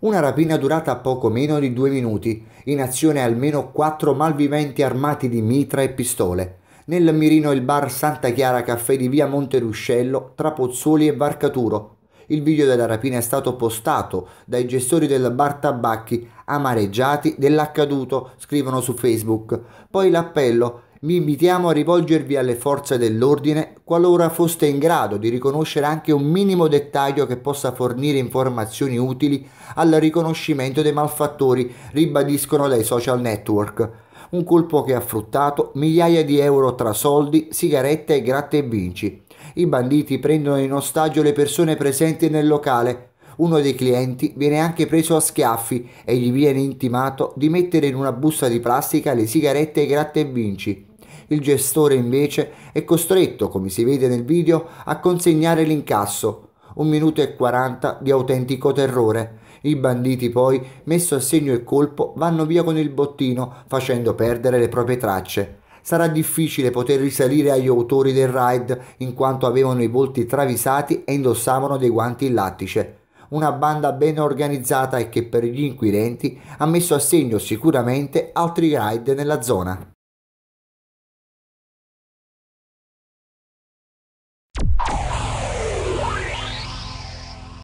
Una rapina durata poco meno di due minuti, in azione almeno quattro malviventi armati di mitra e pistole, nel mirino il bar Santa Chiara Caffè di via Monteruscello tra Pozzuoli e Varcaturo. Il video della rapina è stato postato dai gestori del bar Tabacchi, amareggiati dell'accaduto, scrivono su Facebook. Poi l'appello vi invitiamo a rivolgervi alle forze dell'ordine qualora foste in grado di riconoscere anche un minimo dettaglio che possa fornire informazioni utili al riconoscimento dei malfattori, ribadiscono dai social network. Un colpo che ha fruttato migliaia di euro tra soldi, sigarette e gratte e vinci. I banditi prendono in ostaggio le persone presenti nel locale. Uno dei clienti viene anche preso a schiaffi e gli viene intimato di mettere in una busta di plastica le sigarette e gratte e vinci il gestore invece è costretto, come si vede nel video, a consegnare l'incasso. Un minuto e 40 di autentico terrore. I banditi poi, messo a segno il colpo, vanno via con il bottino, facendo perdere le proprie tracce. Sarà difficile poter risalire agli autori del raid, in quanto avevano i volti travisati e indossavano dei guanti in lattice una banda ben organizzata e che per gli inquirenti ha messo a segno sicuramente altri raid nella zona.